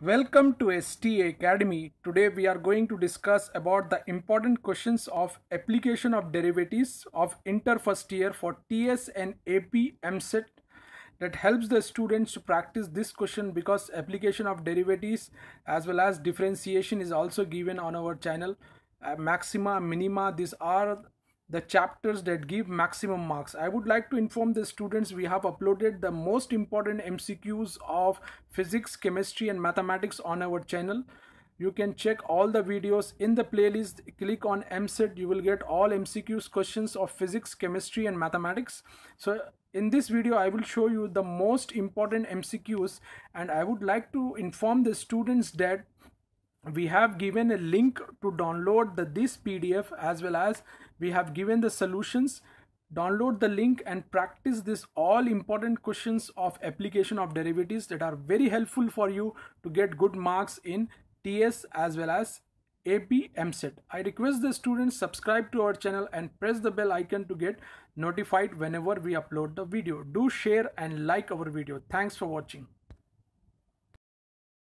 Welcome to STA Academy. Today we are going to discuss about the important questions of application of derivatives of inter first year for TS and AP MSET that helps the students to practice this question because application of derivatives as well as differentiation is also given on our channel. Uh, maxima, minima, these are the chapters that give maximum marks. I would like to inform the students we have uploaded the most important MCQs of physics, chemistry and mathematics on our channel. You can check all the videos in the playlist. Click on MSET. You will get all MCQs questions of physics, chemistry and mathematics. So in this video, I will show you the most important MCQs and I would like to inform the students that we have given a link to download the, this PDF as well as we have given the solutions. Download the link and practice this all important questions of application of derivatives that are very helpful for you to get good marks in TS as well as AP MSET. I request the students subscribe to our channel and press the bell icon to get notified whenever we upload the video. Do share and like our video. Thanks for watching.